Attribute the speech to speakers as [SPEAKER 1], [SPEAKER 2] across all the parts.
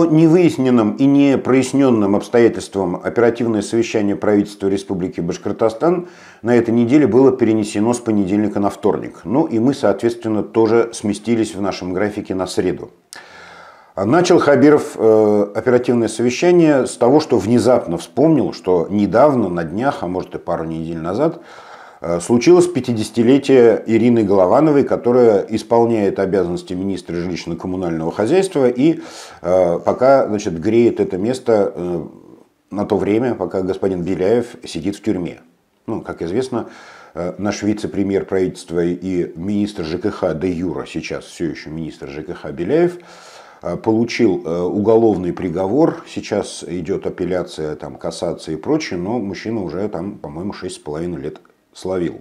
[SPEAKER 1] По невыясненным и не проясненным обстоятельствам оперативное совещание правительства Республики Башкортостан на этой неделе было перенесено с понедельника на вторник. Ну и мы, соответственно, тоже сместились в нашем графике на среду. Начал Хабиров э, оперативное совещание с того, что внезапно вспомнил, что недавно, на днях, а может и пару недель назад, Э, случилось 50-летие Ирины Головановой, которая исполняет обязанности министра жилищно-коммунального хозяйства и э, пока значит, греет это место э, на то время, пока господин Беляев сидит в тюрьме. Ну, как известно, наш вице-премьер правительства и министр ЖКХ де Юра, сейчас все еще министр ЖКХ Беляев, получил уголовный приговор, сейчас идет апелляция, там, кассация и прочее, но мужчина уже там, по-моему, 6,5 лет словил.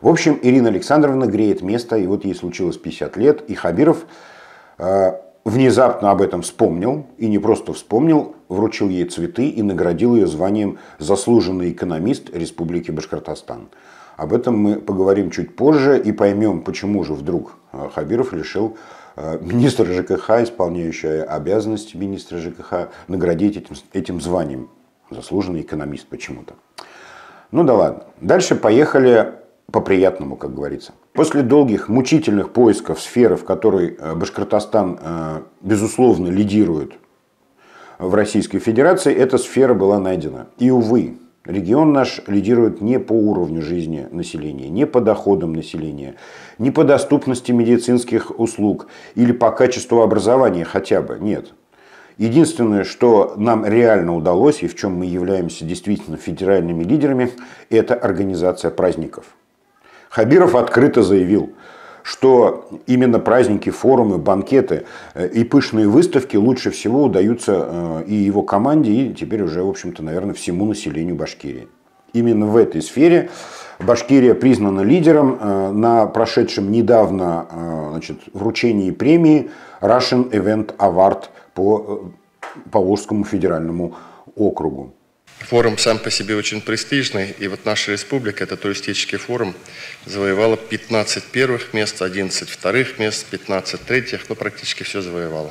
[SPEAKER 1] В общем, Ирина Александровна греет место, и вот ей случилось 50 лет, и Хабиров э, внезапно об этом вспомнил, и не просто вспомнил, вручил ей цветы и наградил ее званием «Заслуженный экономист Республики Башкортостан». Об этом мы поговорим чуть позже и поймем, почему же вдруг э, Хабиров решил э, министра ЖКХ, исполняющая обязанности министра ЖКХ, наградить этим, этим званием. Заслуженный экономист почему-то. Ну да ладно. Дальше поехали по-приятному, как говорится. После долгих, мучительных поисков сферы, в которой э, Башкортостан, э, безусловно, лидирует в Российской Федерации, эта сфера была найдена. И, увы, регион наш лидирует не по уровню жизни населения, не по доходам населения, не по доступности медицинских услуг или по качеству образования хотя бы, нет. Единственное, что нам реально удалось и в чем мы являемся действительно федеральными лидерами, это организация праздников. Хабиров открыто заявил, что именно праздники, форумы, банкеты э, и пышные выставки лучше всего удаются э, и его команде, и теперь уже, в общем-то, наверное, всему населению Башкирии. Именно в этой сфере Башкирия признана лидером э, на прошедшем недавно значит, вручении премии Russian Event Award по э, Поволжскому федеральному округу. Форум сам по себе очень престижный, и вот наша республика, это туристический форум, завоевала 15 первых мест, 11 вторых мест, 15 третьих, но ну, практически все завоевала.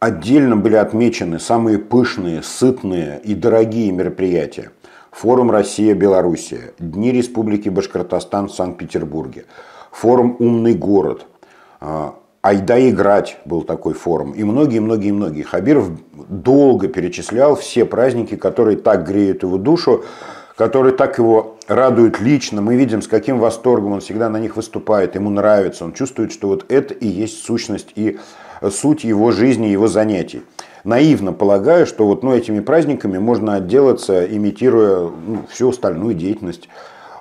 [SPEAKER 1] Отдельно были отмечены самые пышные, сытные и дорогие мероприятия. Форум «Россия-Белоруссия», Дни Республики Башкортостан в Санкт-Петербурге, форум «Умный город», а, Айда играть был такой форум. И многие-многие-многие. Хабиров долго перечислял все праздники, которые так греют его душу, которые так его радуют лично. Мы видим, с каким восторгом он всегда на них выступает, ему нравится. Он чувствует, что вот это и есть сущность и суть его жизни, его занятий. Наивно полагаю, что вот ну, этими праздниками можно отделаться, имитируя ну, всю остальную деятельность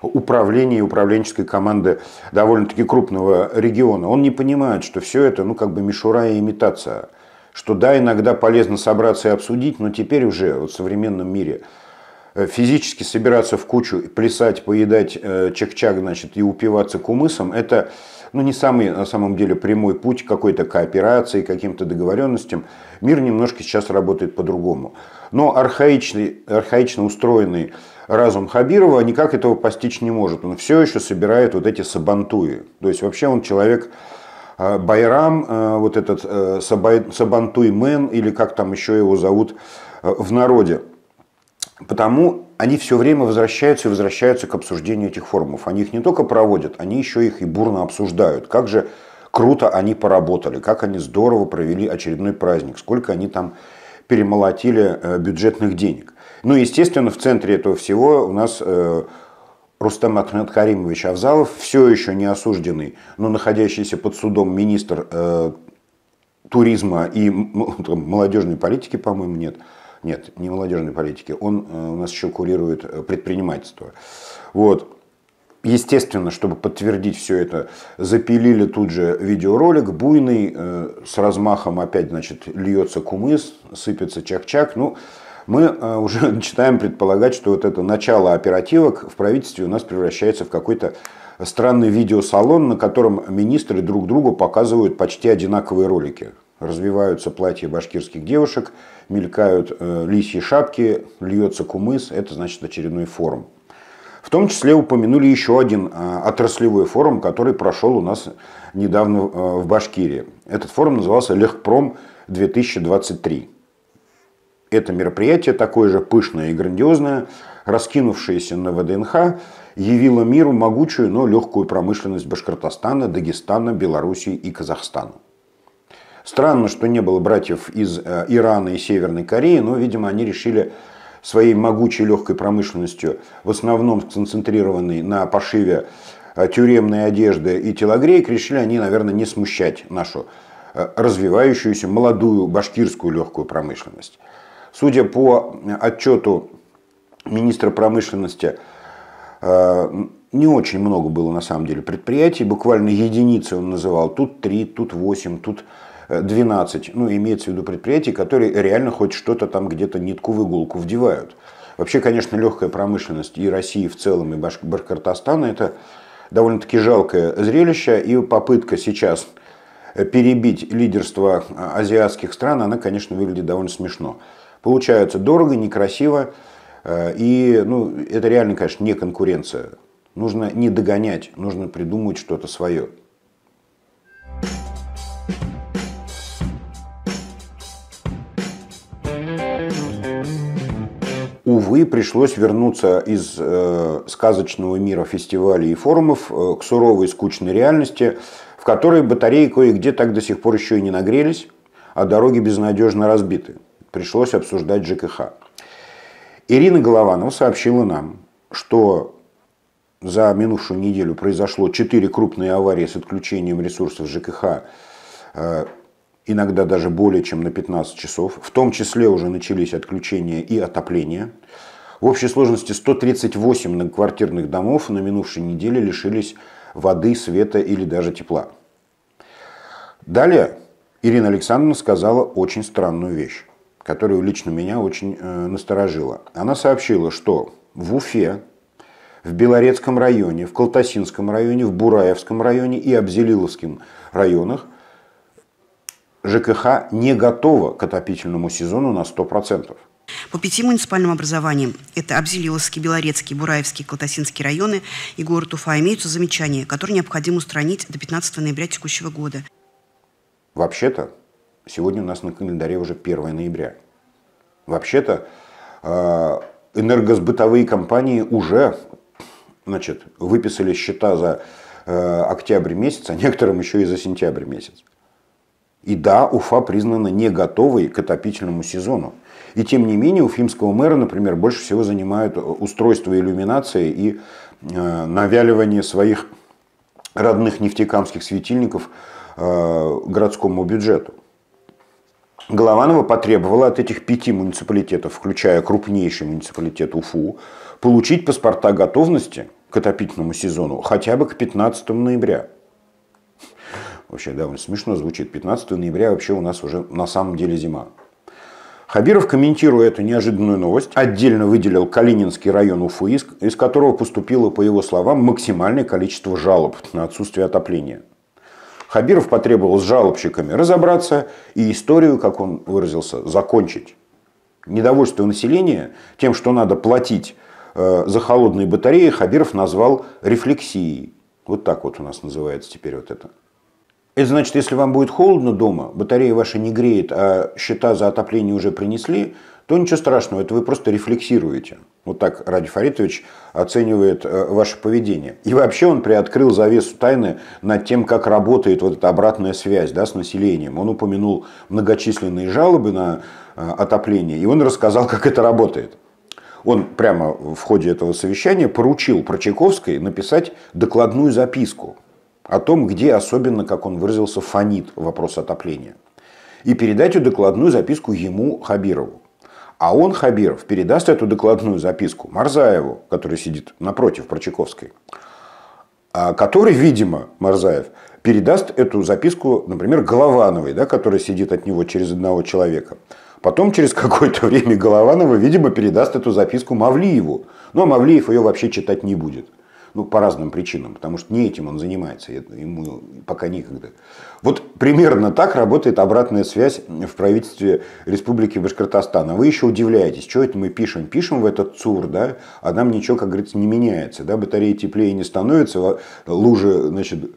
[SPEAKER 1] управления и управленческой команды довольно-таки крупного региона. Он не понимает, что все это, ну, как бы мишура и имитация. Что да, иногда полезно собраться и обсудить, но теперь уже вот в современном мире э, физически собираться в кучу, плясать, поедать э, чек-чак, значит, и упиваться кумысом, это ну, не самый, на самом деле, прямой путь какой-то кооперации, каким-то договоренностям. Мир немножко сейчас работает по-другому. Но архаичный, архаично устроенный разум Хабирова никак этого постичь не может. Он все еще собирает вот эти сабантуи. То есть вообще он человек э, Байрам, э, вот этот э, сабантуй-мен, или как там еще его зовут в народе. Потому они все время возвращаются и возвращаются к обсуждению этих форумов. Они их не только проводят, они еще их и бурно обсуждают. Как же круто они поработали, как они здорово провели очередной праздник, сколько они там перемолотили э, бюджетных денег. Ну и, естественно, в центре этого всего у нас э, Рустам Ахмед Каримович Авзалов, все еще не осужденный, но находящийся под судом министр э, туризма и молодежной политики, по-моему, нет – нет, не молодежной политики. Он э, у нас еще курирует э, предпринимательство. Вот. Естественно, чтобы подтвердить все это, запилили тут же видеоролик буйный, э, с размахом опять, значит, льется кумыс, сыпется чак-чак. Ну, мы уже начинаем предполагать, что вот это начало оперативок в правительстве у нас превращается в какой-то странный видеосалон, на котором министры друг другу показывают почти одинаковые ролики развиваются платья башкирских девушек, мелькают э, лисьи шапки, льется кумыс, это значит очередной форум. В том числе упомянули еще один э, отраслевой форум, который прошел у нас недавно э, в Башкирии. Этот форум назывался «Легпром 2023». Это мероприятие такое же пышное и грандиозное, раскинувшееся на ВДНХ, явило миру могучую, но легкую промышленность Башкортостана, Дагестана, Белоруссии и Казахстана. Странно, что не было братьев из э, Ирана и Северной Кореи, но, видимо, они решили своей могучей легкой промышленностью, в основном сконцентрированной на пошиве э, тюремной одежды и телогреек, решили они, наверное, не смущать нашу э, развивающуюся молодую башкирскую легкую промышленность. Судя по отчету министра промышленности, не очень много было на самом деле предприятий, буквально единицы он называл, тут три, тут восемь, тут 12, ну, имеется в виду предприятий, которые реально хоть что-то там где-то нитку в иголку вдевают. Вообще, конечно, легкая промышленность и России в целом, и Башкортостана – это довольно-таки жалкое зрелище, и попытка сейчас перебить лидерство а, азиатских стран, она, конечно, выглядит довольно смешно. Получается дорого, некрасиво, э, и ну, это реально, конечно, не конкуренция. Нужно не догонять, нужно придумать что-то свое. Увы, пришлось вернуться из э, сказочного мира фестивалей и форумов э, к суровой скучной реальности, в которой батареи кое-где так до сих пор еще и не нагрелись, а дороги безнадежно разбиты. Пришлось обсуждать ЖКХ. Ирина Голованова сообщила нам, что за минувшую неделю произошло 4 крупные аварии с отключением ресурсов ЖКХ э, иногда даже более чем на 15 часов. В том числе уже начались отключения и отопления. В общей сложности 138 многоквартирных домов на минувшей неделе лишились воды, света или даже тепла. Далее Ирина Александровна сказала очень странную вещь, которую лично меня очень э, насторожила. Она сообщила, что в Уфе, в Белорецком районе, в Колтасинском районе, в Бураевском районе и Обзелиловском районах – ЖКХ не готова к отопительному сезону на 100%. По пяти муниципальным образованиям – это Абзелиловский, Белорецкий, Бураевский, Клотосинский районы и город Уфа – имеются замечания, которые необходимо устранить до 15 ноября текущего года. Вообще-то, сегодня у нас на календаре уже 1 ноября. Вообще-то, э, энергосбытовые компании уже значит, выписали счета за э, октябрь месяц, а некоторым еще и за сентябрь месяц. И да, Уфа признана не готовой к отопительному сезону. И тем не менее, у фимского мэра, например, больше всего занимают э, устройство иллюминации и э, навяливание своих родных нефтекамских светильников э, городскому бюджету. Голованова потребовала от этих пяти муниципалитетов, включая крупнейший муниципалитет УФУ, получить паспорта готовности к отопительному сезону хотя бы к 15 ноября. Вообще довольно смешно звучит. 15 ноября вообще у нас уже на самом деле зима. Хабиров, комментируя эту неожиданную новость, отдельно выделил Калининский район Уфы, из которого поступило, по его словам, максимальное количество жалоб на отсутствие отопления. Хабиров потребовал с жалобщиками разобраться и историю, как он выразился, закончить. Недовольство населения тем, что надо платить э, за холодные батареи, Хабиров назвал рефлексией. Вот так вот у нас называется теперь вот это. Это значит, если вам будет холодно дома, батарея ваша не греет, а счета за отопление уже принесли, то ничего страшного, это вы просто рефлексируете. Вот так Ради Фаритович оценивает э, ваше поведение. И вообще он приоткрыл завесу тайны над тем, как работает вот эта обратная связь да, с населением. Он упомянул многочисленные жалобы на э, отопление, и он рассказал, как это работает. Он прямо в ходе этого совещания поручил Прочаковской написать докладную записку о том, где особенно, как он выразился, фонит вопрос отопления. И передать эту докладную записку ему, Хабирову. А он, Хабиров, передаст эту докладную записку Марзаеву, который сидит напротив Прочаковской, а который, видимо, Марзаев, передаст эту записку, например, Головановой, да, которая сидит от него через одного человека. Потом через какое-то время Голованова, видимо, передаст эту записку Мавлиеву. Но Мавлиев ее вообще читать не будет. Ну, по разным причинам, потому что не этим он занимается, ему пока некогда. Вот примерно так работает обратная связь в правительстве Республики Башкортостан. А вы еще удивляетесь, что это мы пишем? Пишем в этот ЦУР, да, а нам ничего, как говорится, не меняется. Да? Батареи теплее не становятся, а лужи, значит,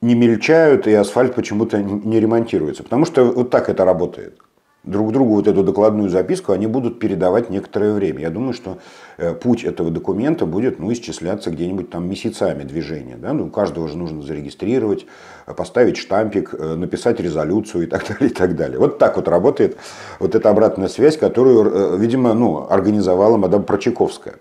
[SPEAKER 1] не мельчают, и асфальт почему-то не ремонтируется. Потому что вот так это работает друг другу вот эту докладную записку они будут передавать некоторое время. Я думаю, что э, путь этого документа будет ну, исчисляться где-нибудь там месяцами движения. Да? Ну, каждого же нужно зарегистрировать, э, поставить штампик, э, написать резолюцию и так далее, и так далее. Вот так вот работает вот эта обратная связь, которую, видимо, ну, организовала мадам Прочаковская.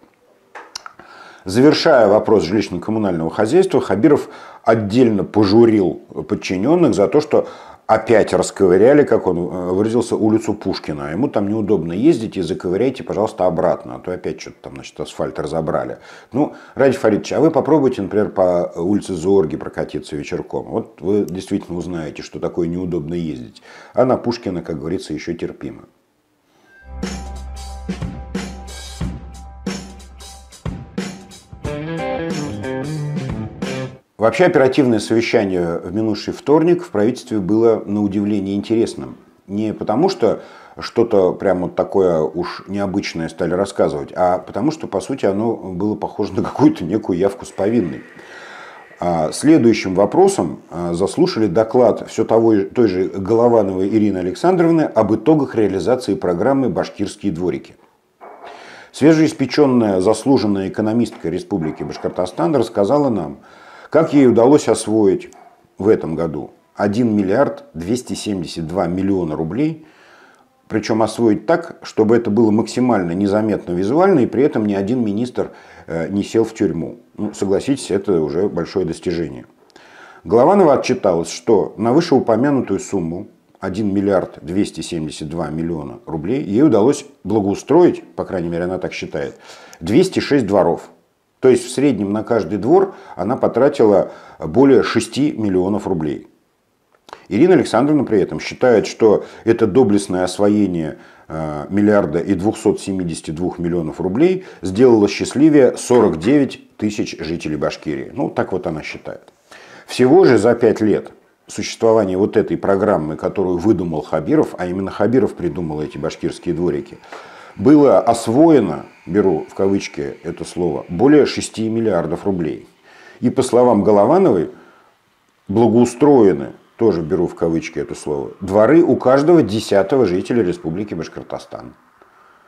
[SPEAKER 1] Завершая вопрос жилищно-коммунального хозяйства, Хабиров отдельно пожурил подчиненных за то, что опять расковыряли, как он э, выразился, улицу Пушкина. Ему там неудобно ездить и заковыряйте, пожалуйста, обратно, а то опять что-то там, значит, асфальт разобрали. Ну, Ради Фаридович, а вы попробуйте, например, по улице Зорги прокатиться вечерком. Вот вы действительно узнаете, что такое неудобно ездить. А на Пушкина, как говорится, еще терпимо. Вообще оперативное совещание в минувший вторник в правительстве было на удивление интересным. Не потому, что что-то прямо вот такое уж необычное стали рассказывать, а потому что, по сути, оно было похоже на какую-то некую явку с повинной. А, следующим вопросом а, заслушали доклад все того, той же Головановой Ирины Александровны об итогах реализации программы «Башкирские дворики». Свежеиспеченная заслуженная экономистка Республики Башкортостан рассказала нам, как ей удалось освоить в этом году 1 миллиард 272 миллиона рублей, причем освоить так, чтобы это было максимально незаметно визуально, и при этом ни один министр э, не сел в тюрьму. Ну, согласитесь, это уже большое достижение. Голованова отчиталась, что на вышеупомянутую сумму 1 миллиард 272 миллиона рублей ей удалось благоустроить, по крайней мере она так считает, 206 дворов – то есть в среднем на каждый двор она потратила более 6 миллионов рублей. Ирина Александровна при этом считает, что это доблестное освоение э, миллиарда и 272 миллионов рублей сделало счастливее 49 тысяч жителей Башкирии. Ну, так вот она считает. Всего же за 5 лет существования вот этой программы, которую выдумал Хабиров, а именно Хабиров придумал эти башкирские дворики, было освоено беру в кавычки это слово, более 6 миллиардов рублей. И по словам Головановой, благоустроены, тоже беру в кавычки это слово, дворы у каждого десятого жителя Республики Башкортостан.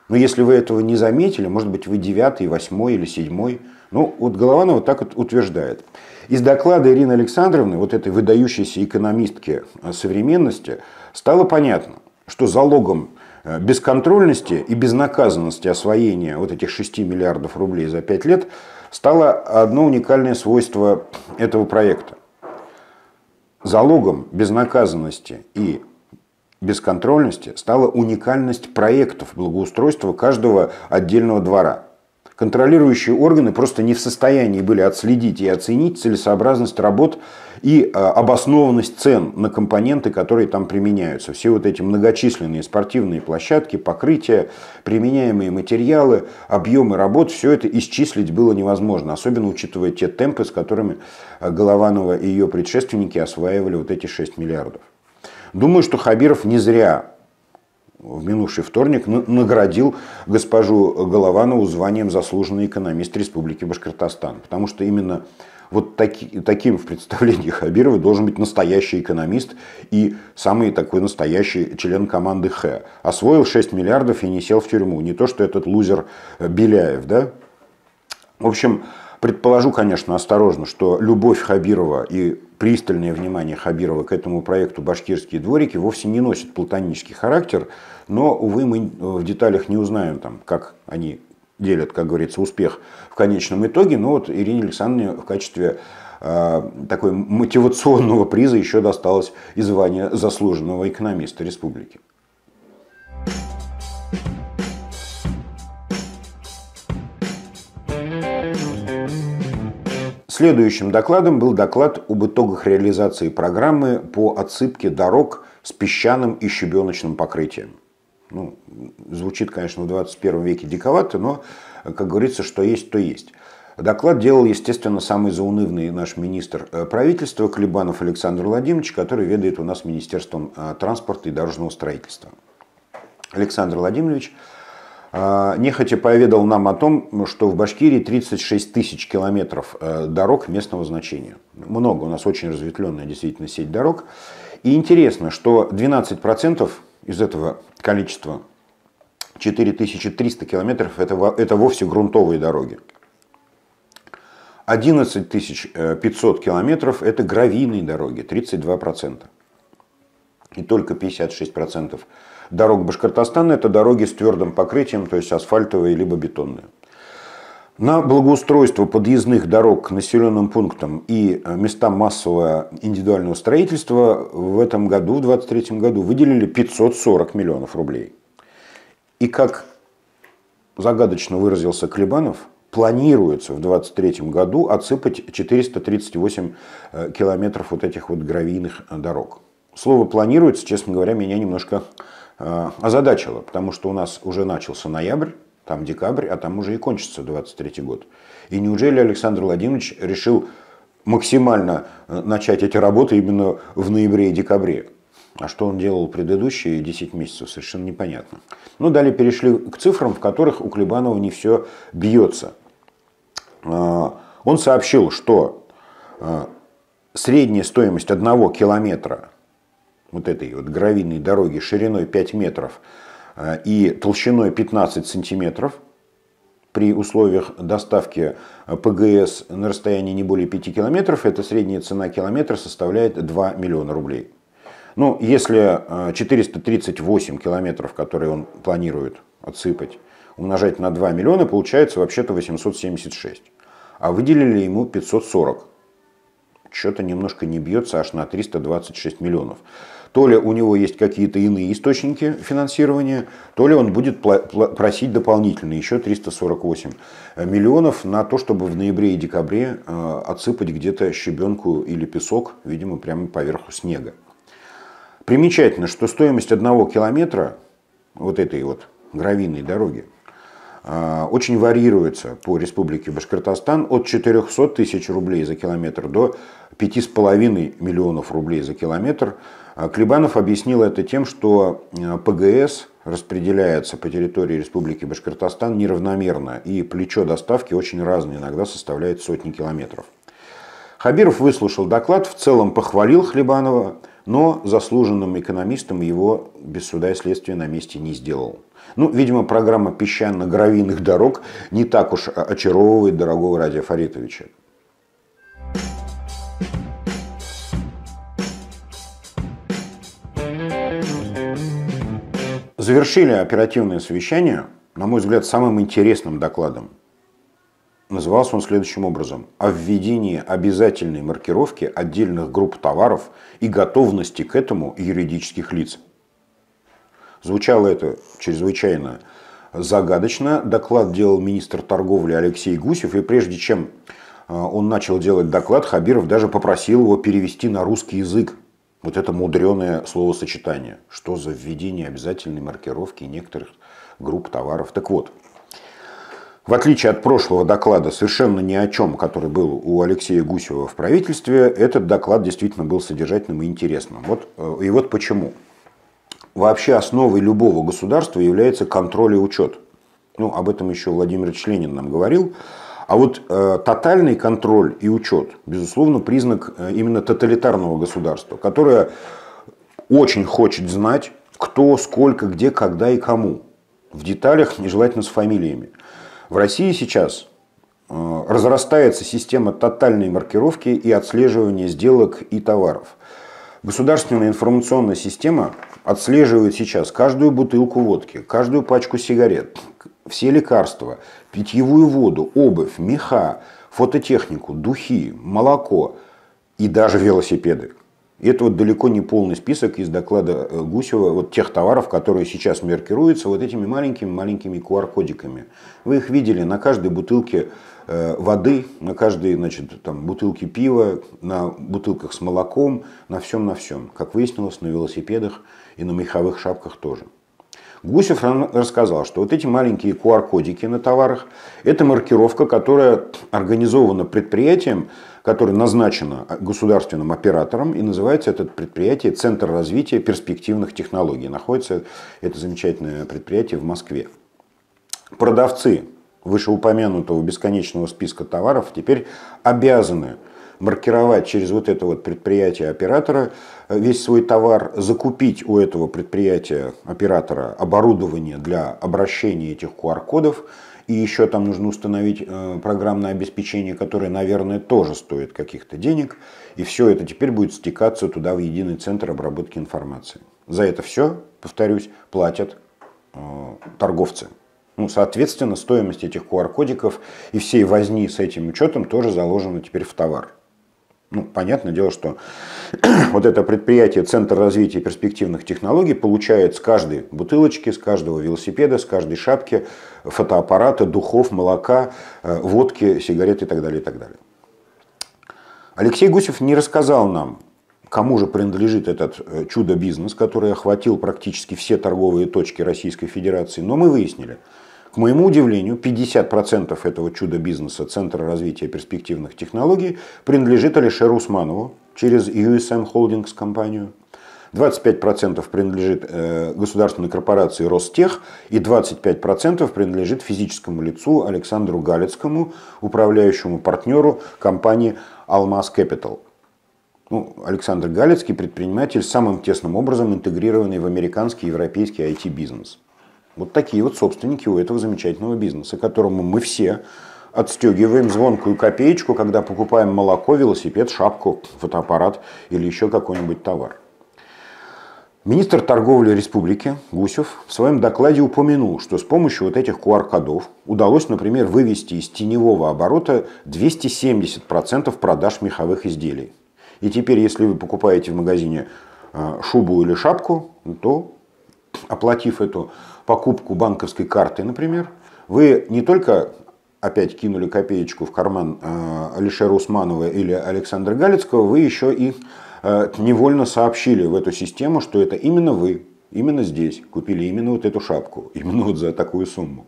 [SPEAKER 1] Но если вы этого не заметили, может быть, вы девятый, восьмой или седьмой. Ну, вот Голованова так вот утверждает. Из доклада Ирины Александровны, вот этой выдающейся экономистки э, современности, стало понятно, что залогом Э, бесконтрольности и безнаказанности освоения вот этих 6 миллиардов рублей за 5 лет стало одно уникальное свойство этого проекта. Залогом безнаказанности и бесконтрольности стала уникальность проектов благоустройства каждого отдельного двора – контролирующие органы просто не в состоянии были отследить и оценить целесообразность работ и э, обоснованность цен на компоненты, которые там применяются. Все вот эти многочисленные спортивные площадки, покрытия, применяемые материалы, объемы работ, все это исчислить было невозможно, особенно учитывая те темпы, с которыми э, Голованова и ее предшественники осваивали вот эти 6 миллиардов. Думаю, что Хабиров не зря в минувший вторник наградил госпожу Голованову званием заслуженный экономист Республики Башкортостан. Потому что именно вот таки, таким в представлении Хабирова должен быть настоящий экономист и самый такой настоящий член команды Х. Освоил 6 миллиардов и не сел в тюрьму. Не то, что этот лузер Беляев, да? В общем, предположу, конечно, осторожно, что любовь Хабирова и пристальное внимание Хабирова к этому проекту «Башкирские дворики» вовсе не носит платонический характер, но, увы, мы э, в деталях не узнаем, там, как они делят, как говорится, успех в конечном итоге, но вот Ирине Александровне в качестве э, такой мотивационного приза еще досталось и звание заслуженного экономиста республики. Thank you Следующим докладом был доклад об итогах реализации программы по отсыпке дорог с песчаным и щебеночным покрытием. Ну, звучит, конечно, в 21 веке диковато, но, как говорится, что есть, то есть. Доклад делал, естественно, самый заунывный наш министр э, правительства Клебанов Александр Владимирович, который ведает у нас Министерством э, транспорта и дорожного строительства. Александр Владимирович – а, нехотя поведал нам о том, что в Башкирии 36 тысяч километров э, дорог местного значения. Много, у нас очень разветвленная действительно сеть дорог. И интересно, что 12% из этого количества 4300 километров это, это вовсе грунтовые дороги. 11500 э, километров это гравийные дороги, 32%. И только 56% дорог Башкортостана – это дороги с твердым покрытием, то есть асфальтовые либо бетонные. На благоустройство подъездных дорог к населенным пунктам и э, местам массового индивидуального строительства в этом году, в 2023 году, выделили 540 миллионов рублей. И как загадочно выразился Клебанов, планируется в 2023 году отсыпать 438 э, километров вот этих вот гравийных э, дорог. Слово «планируется», честно говоря, меня немножко Э, озадачило, потому что у нас уже начался ноябрь, там декабрь, а там уже и кончится 23 год. И неужели Александр Владимирович решил максимально э, начать эти работы именно в ноябре и декабре? А что он делал предыдущие 10 месяцев, совершенно непонятно. Ну, далее перешли к цифрам, в которых у Клебанова не все бьется. Э, он сообщил, что средняя стоимость одного километра вот этой вот гравийной дороги шириной 5 метров э, и толщиной 15 сантиметров при условиях доставки э, ПГС на расстоянии не более 5 километров, эта средняя цена километра составляет 2 миллиона рублей. Ну, если 438 э, километров, которые он планирует отсыпать, умножать на 2 миллиона, получается вообще-то 876. А выделили ему 540. Что-то немножко не бьется аж на 326 миллионов то ли у него есть какие-то иные источники финансирования, то ли он будет просить дополнительно еще 348 миллионов на то, чтобы в ноябре и декабре э, отсыпать где-то щебенку или песок, видимо, прямо поверху снега. Примечательно, что стоимость одного километра вот этой вот гравийной дороги э, очень варьируется по республике Башкортостан от 400 тысяч рублей за километр до 5,5 миллионов рублей за километр. А Клебанов объяснил это тем, что э, ПГС распределяется по территории Республики Башкортостан неравномерно, и плечо доставки очень разное, иногда составляет сотни километров. Хабиров выслушал доклад, в целом похвалил Хлебанова, но заслуженным экономистом его без суда и следствия на месте не сделал. Ну, видимо, программа песчано-гравийных дорог не так уж очаровывает дорогого Радия Фаритовича. Завершили оперативное совещание, на мой взгляд, самым интересным докладом. Назывался он следующим образом. О введении обязательной маркировки отдельных групп товаров и готовности к этому юридических лиц. Звучало это чрезвычайно загадочно. Доклад делал министр торговли Алексей Гусев. И прежде чем э, он начал делать доклад, Хабиров даже попросил его перевести на русский язык вот это мудреное словосочетание. Что за введение обязательной маркировки некоторых групп товаров? Так вот, в отличие от прошлого доклада совершенно ни о чем, который был у Алексея Гусева в правительстве, этот доклад действительно был содержательным и интересным. Вот, э, и вот почему. Вообще основой любого государства является контроль и учет. Ну, об этом еще Владимир Членин нам говорил. А вот э, тотальный контроль и учет, безусловно, признак э, именно тоталитарного государства, которое очень хочет знать, кто, сколько, где, когда и кому. В деталях, нежелательно с фамилиями. В России сейчас э, разрастается система тотальной маркировки и отслеживания сделок и товаров. Государственная информационная система отслеживает сейчас каждую бутылку водки, каждую пачку сигарет, все лекарства, питьевую воду, обувь, меха, фототехнику, духи, молоко и даже велосипеды. Это вот далеко не полный список из доклада э, Гусева вот тех товаров, которые сейчас маркируются вот этими маленькими-маленькими QR-кодиками. Вы их видели на каждой бутылке э, воды, на каждой значит, там, бутылке пива, на бутылках с молоком, на всем-на всем. Как выяснилось, на велосипедах и на меховых шапках тоже. Гусев рассказал, что вот эти маленькие QR-кодики на товарах – это маркировка, которая организована предприятием, которое назначено государственным оператором, и называется это предприятие «Центр развития перспективных технологий». Находится это замечательное предприятие в Москве. Продавцы вышеупомянутого бесконечного списка товаров теперь обязаны – маркировать через вот это вот предприятие оператора э, весь свой товар, закупить у этого предприятия оператора оборудование для обращения этих QR-кодов, и еще там нужно установить э, программное обеспечение, которое, наверное, тоже стоит каких-то денег. И все это теперь будет стекаться туда, в единый центр обработки информации. За это все, повторюсь, платят э, торговцы. Ну, соответственно, стоимость этих QR-кодиков и всей возни с этим учетом тоже заложена теперь в товар. Ну, понятное дело, что вот это предприятие Центр развития перспективных технологий получает с каждой бутылочки, с каждого велосипеда, с каждой шапки, фотоаппарата, духов, молока, э, водки, сигарет и так далее, и так далее. Алексей Гусев не рассказал нам, кому же принадлежит этот э, чудо-бизнес, который охватил практически все торговые точки Российской Федерации, но мы выяснили – к моему удивлению, 50% этого чуда-бизнеса Центра развития перспективных технологий принадлежит Алишеру Усманову через USM Holdings компанию. 25% принадлежит э, государственной корпорации Ростех и 25% принадлежит физическому лицу Александру Галицкому, управляющему партнеру компании Алмаз Capital. Ну, Александр Галицкий – предприниматель, самым тесным образом интегрированный в американский и европейский IT-бизнес. Вот такие вот собственники у этого замечательного бизнеса, которому мы все отстегиваем звонкую копеечку, когда покупаем молоко, велосипед, шапку, фотоаппарат или еще какой-нибудь товар. Министр торговли республики Гусев в своем докладе упомянул, что с помощью вот этих QR-кодов удалось, например, вывести из теневого оборота 270% продаж меховых изделий. И теперь, если вы покупаете в магазине а, шубу или шапку, то оплатив эту покупку банковской карты, например, вы не только опять кинули копеечку в карман э, Алишера Усманова или Александра Галицкого, вы еще и э, невольно сообщили в эту систему, что это именно вы, именно здесь купили именно вот эту шапку, именно вот за такую сумму.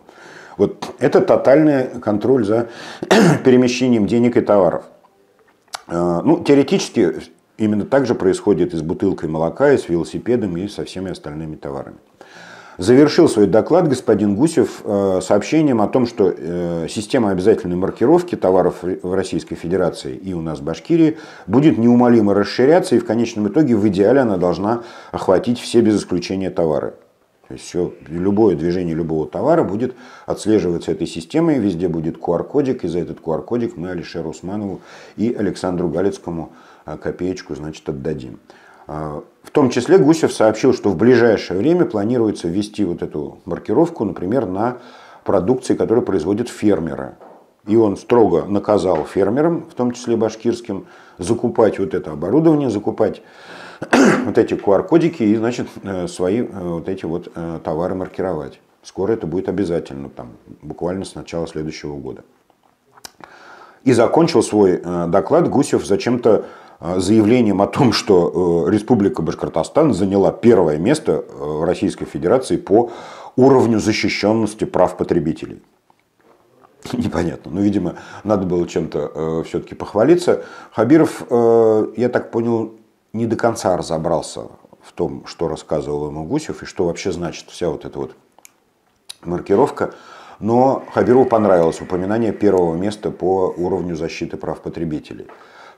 [SPEAKER 1] Вот это тотальный контроль за перемещением денег и товаров. Э, ну, теоретически именно так же происходит и с бутылкой молока, и с велосипедом, и со всеми остальными товарами. Завершил свой доклад господин Гусев э, сообщением о том, что э, система обязательной маркировки товаров в Российской Федерации и у нас в Башкирии будет неумолимо расширяться, и в конечном итоге в идеале она должна охватить все без исключения товары. То есть все, любое движение любого товара будет отслеживаться этой системой, везде будет QR-кодик, и за этот QR-кодик мы Алишеру Усманову и Александру Галицкому э, копеечку, значит, отдадим. А, в том числе Гусев сообщил, что в ближайшее время планируется ввести вот эту маркировку, например, на продукции, которую производят фермеры. И он строго наказал фермерам, в том числе башкирским, закупать вот это оборудование, закупать вот эти QR-кодики и, значит, э, свои э, вот эти вот э, товары маркировать. Скоро это будет обязательно, там, буквально с начала следующего года. И закончил свой доклад Гусев зачем-то а, заявлением о том, что э, Республика Башкортостан заняла первое место э, в Российской Федерации по уровню защищенности прав потребителей. Непонятно. Ну, видимо, надо было чем-то э, все-таки похвалиться. Хабиров, э, я так понял, не до конца разобрался в том, что рассказывал ему Гусев и что вообще значит вся вот эта вот маркировка. Но Хабирову понравилось упоминание первого места по уровню защиты прав потребителей.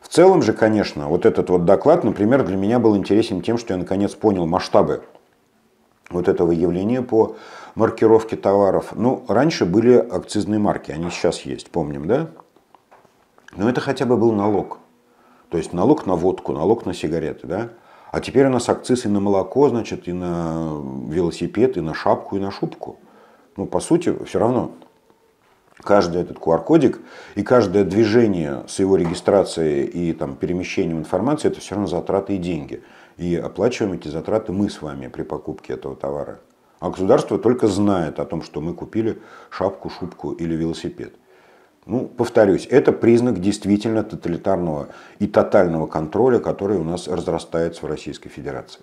[SPEAKER 1] В целом же, конечно, вот этот вот доклад, например, для меня был интересен тем, что я наконец понял масштабы вот этого явления по маркировке товаров. Ну, раньше были акцизные марки, они сейчас есть, помним, да? Но это хотя бы был налог. То есть налог на водку, налог на сигареты, да? А теперь у нас акциз и на молоко, значит, и на велосипед, и на шапку, и на шубку. Ну, по сути, все равно каждый этот QR-кодик и каждое движение с его регистрацией и там, перемещением информации, это все равно затраты и деньги. И оплачиваем эти затраты мы с вами при покупке этого товара. А государство только знает о том, что мы купили шапку, шубку или велосипед. Ну, повторюсь, это признак действительно тоталитарного и тотального контроля, который у нас разрастается в Российской Федерации.